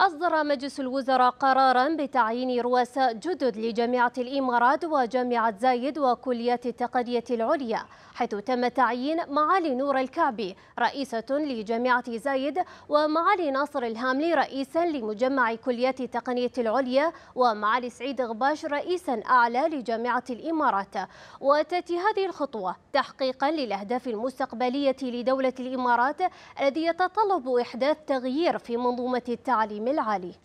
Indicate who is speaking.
Speaker 1: أصدر مجلس الوزراء قرارا بتعيين رؤساء جدد لجامعة الإمارات وجامعة زايد وكليات التقنية العليا حيث تم تعيين معالي نور الكعبي رئيسة لجامعة زايد ومعالي ناصر الهاملي رئيسا لمجمع كليات التقنية العليا ومعالي سعيد غباش رئيسا أعلى لجامعة الإمارات وتأتي هذه الخطوة تحقيقا للأهداف المستقبلية لدولة الإمارات الذي يتطلب إحداث تغيير في منظومة التعليم للعالي